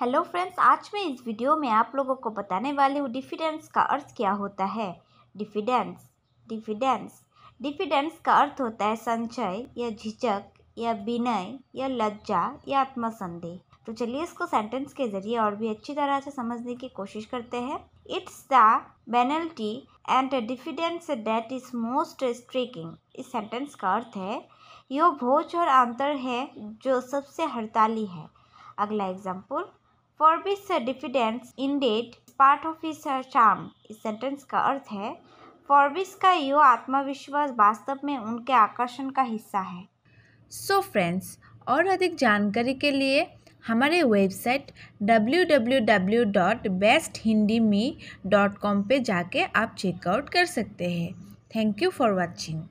hello friends आज मैं इस वीडियो में आप लोगों को बताने वाली हूँ डिफिडेंस का अर्थ क्या होता है डिफिडेंस डिफिडेंस डिफिडेंस का अर्थ होता है संचय या झिझक या विनय या लज्जा या आत्मसंदेह तो चलिए इसको सेंटेंस के जरिए और भी अच्छी तरह से समझने की कोशिश करते हैं it's the novelty and diffidence that is most striking इस सेंटेंस का अर्थ है यो भोज और आंतर है जो सबसे हड़ताली है अगला एग्जाम्पल फॉरबिस which diffidence in that part of इस शाम इस सेंटेंस का अर्थ है फॉरबिस का यो आत्मविश्वास वास्तव में उनके आकर्षण का हिस्सा है सो so फ्रेंड्स और अधिक जानकारी के लिए हमारे वेबसाइट www.besthindime.com पे जाके आप चेकआउट कर सकते हैं थैंक यू फॉर वाचिंग